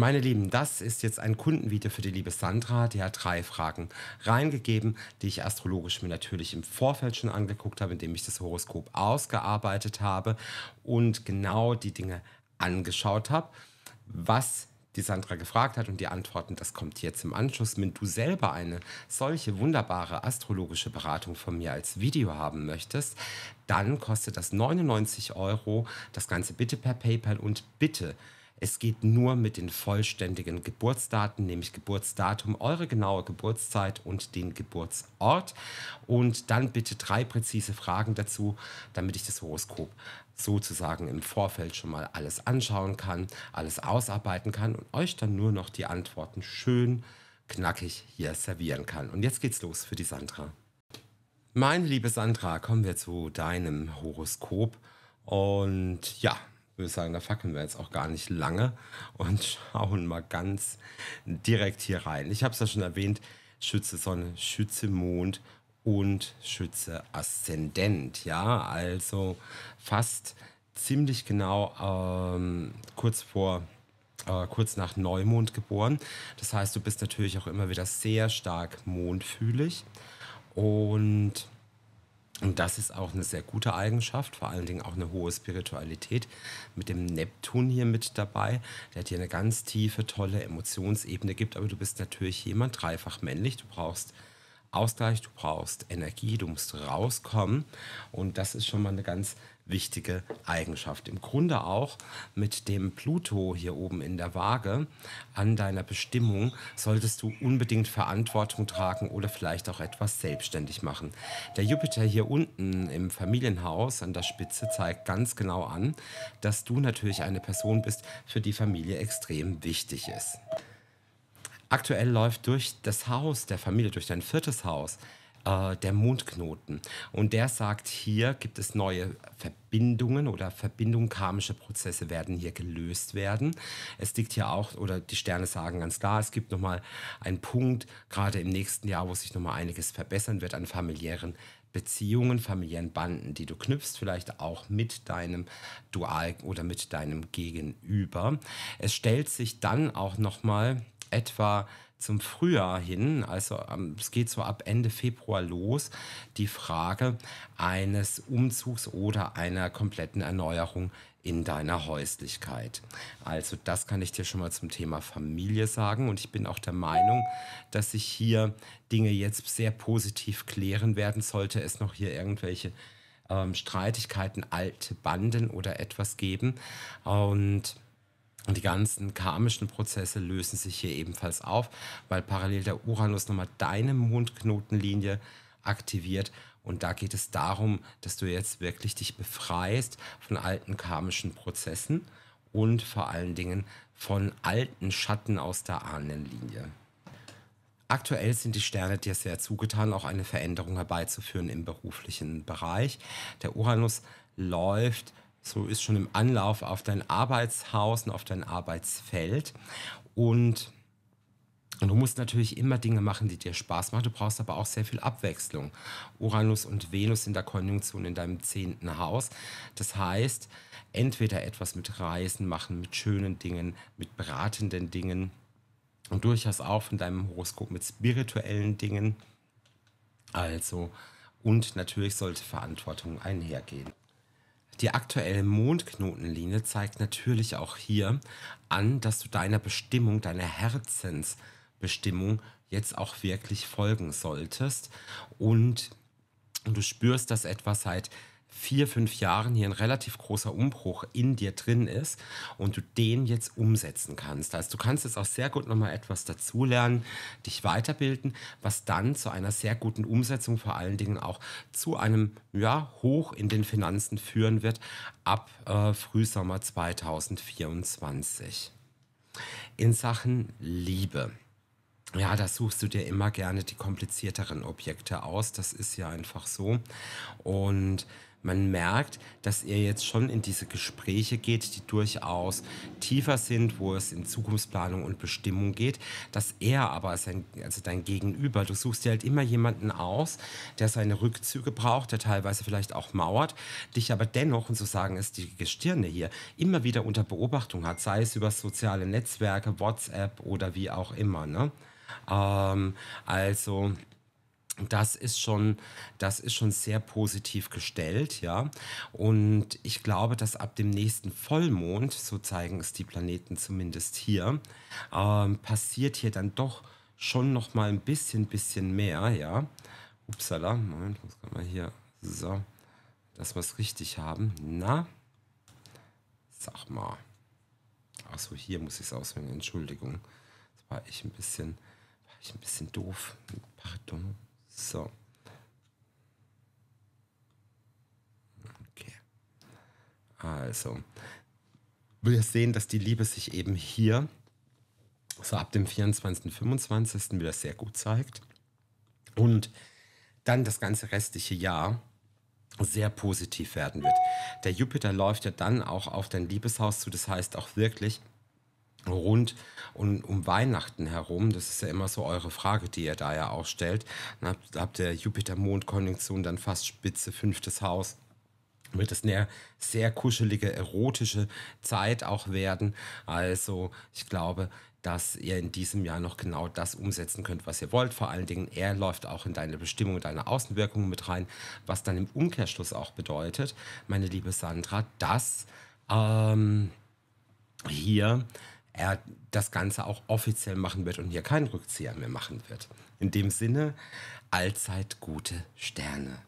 Meine Lieben, das ist jetzt ein Kundenvideo für die liebe Sandra. Die hat drei Fragen reingegeben, die ich astrologisch mir natürlich im Vorfeld schon angeguckt habe, indem ich das Horoskop ausgearbeitet habe und genau die Dinge angeschaut habe, was die Sandra gefragt hat und die Antworten, das kommt jetzt im Anschluss. Wenn du selber eine solche wunderbare astrologische Beratung von mir als Video haben möchtest, dann kostet das 99 Euro. Das Ganze bitte per PayPal und bitte es geht nur mit den vollständigen Geburtsdaten, nämlich Geburtsdatum, eure genaue Geburtszeit und den Geburtsort. Und dann bitte drei präzise Fragen dazu, damit ich das Horoskop sozusagen im Vorfeld schon mal alles anschauen kann, alles ausarbeiten kann und euch dann nur noch die Antworten schön knackig hier servieren kann. Und jetzt geht's los für die Sandra. Meine liebe Sandra, kommen wir zu deinem Horoskop. Und ja, würde ich sagen, da fackeln wir jetzt auch gar nicht lange und schauen mal ganz direkt hier rein. Ich habe es ja schon erwähnt, Schütze Sonne, Schütze Mond und Schütze Aszendent. Ja, also fast ziemlich genau ähm, kurz vor äh, kurz nach Neumond geboren. Das heißt, du bist natürlich auch immer wieder sehr stark mondfühlig und und das ist auch eine sehr gute Eigenschaft, vor allen Dingen auch eine hohe Spiritualität. Mit dem Neptun hier mit dabei, der dir eine ganz tiefe, tolle Emotionsebene gibt. Aber du bist natürlich jemand dreifach männlich. Du brauchst Ausgleich, du brauchst Energie, du musst rauskommen. Und das ist schon mal eine ganz wichtige Eigenschaft. Im Grunde auch mit dem Pluto hier oben in der Waage an deiner Bestimmung solltest du unbedingt Verantwortung tragen oder vielleicht auch etwas selbstständig machen. Der Jupiter hier unten im Familienhaus an der Spitze zeigt ganz genau an, dass du natürlich eine Person bist, für die Familie extrem wichtig ist. Aktuell läuft durch das Haus der Familie, durch dein viertes Haus, äh, der Mondknoten. Und der sagt, hier gibt es neue Verbindungen oder Verbindungen, karmische Prozesse werden hier gelöst werden. Es liegt hier auch, oder die Sterne sagen ganz klar, es gibt nochmal einen Punkt, gerade im nächsten Jahr, wo sich nochmal einiges verbessern wird an familiären Beziehungen, familiären Banden, die du knüpfst, vielleicht auch mit deinem Dual oder mit deinem Gegenüber. Es stellt sich dann auch nochmal etwa zum Frühjahr hin, also ähm, es geht so ab Ende Februar los, die Frage eines Umzugs oder einer kompletten Erneuerung in deiner Häuslichkeit. Also das kann ich dir schon mal zum Thema Familie sagen und ich bin auch der Meinung, dass sich hier Dinge jetzt sehr positiv klären werden, sollte es noch hier irgendwelche ähm, Streitigkeiten, alte Banden oder etwas geben und und die ganzen karmischen Prozesse lösen sich hier ebenfalls auf, weil parallel der Uranus nochmal deine Mondknotenlinie aktiviert. Und da geht es darum, dass du jetzt wirklich dich befreist von alten karmischen Prozessen und vor allen Dingen von alten Schatten aus der Ahnenlinie. Aktuell sind die Sterne dir sehr zugetan, auch eine Veränderung herbeizuführen im beruflichen Bereich. Der Uranus läuft so ist schon im Anlauf auf dein Arbeitshaus und auf dein Arbeitsfeld. Und und du musst natürlich immer Dinge machen, die dir Spaß machen. Du brauchst aber auch sehr viel Abwechslung. Uranus und Venus in der Konjunktion in deinem zehnten Haus. Das heißt, entweder etwas mit Reisen machen, mit schönen Dingen, mit beratenden Dingen und durchaus auch von deinem Horoskop mit spirituellen Dingen. Also, und natürlich sollte Verantwortung einhergehen. Die aktuelle Mondknotenlinie zeigt natürlich auch hier an, dass du deiner Bestimmung, deiner Herzensbestimmung jetzt auch wirklich folgen solltest. Und du spürst, dass etwas seit vier, fünf Jahren hier ein relativ großer Umbruch in dir drin ist und du den jetzt umsetzen kannst. Also du kannst jetzt auch sehr gut nochmal etwas dazulernen, dich weiterbilden, was dann zu einer sehr guten Umsetzung vor allen Dingen auch zu einem ja, Hoch in den Finanzen führen wird ab äh, Frühsommer 2024. In Sachen Liebe. Ja, da suchst du dir immer gerne die komplizierteren Objekte aus. Das ist ja einfach so. Und man merkt, dass er jetzt schon in diese Gespräche geht, die durchaus tiefer sind, wo es in Zukunftsplanung und Bestimmung geht, dass er aber sein, also dein Gegenüber, du suchst dir halt immer jemanden aus, der seine Rückzüge braucht, der teilweise vielleicht auch mauert, dich aber dennoch, und so sagen es die Gestirne hier, immer wieder unter Beobachtung hat, sei es über soziale Netzwerke, WhatsApp oder wie auch immer. Ne? Ähm, also das ist schon, das ist schon sehr positiv gestellt, ja. Und ich glaube, dass ab dem nächsten Vollmond, so zeigen es die Planeten zumindest hier, ähm, passiert hier dann doch schon noch mal ein bisschen, bisschen mehr, ja. Upsala, Moment, muss mal hier, so, dass wir es richtig haben. Na, sag mal. Achso, hier muss ich es auswählen, Entschuldigung. Das war ich ein bisschen, war ich ein bisschen doof. Pardon. So. Okay. Also, wir sehen, dass die Liebe sich eben hier so ab dem 24. und 25. wieder sehr gut zeigt. Und dann das ganze restliche Jahr sehr positiv werden wird. Der Jupiter läuft ja dann auch auf dein Liebeshaus zu, das heißt auch wirklich, rund um, um Weihnachten herum, das ist ja immer so eure Frage, die ihr da ja auch stellt, dann habt, habt ihr Jupiter-Mond-Konjunktion dann fast Spitze, fünftes Haus wird es eine sehr kuschelige, erotische Zeit auch werden. Also ich glaube, dass ihr in diesem Jahr noch genau das umsetzen könnt, was ihr wollt. Vor allen Dingen, er läuft auch in deine Bestimmung, deine Außenwirkung mit rein, was dann im Umkehrschluss auch bedeutet, meine liebe Sandra, dass ähm, hier er das Ganze auch offiziell machen wird und hier keinen Rückzieher mehr machen wird. In dem Sinne, allzeit gute Sterne.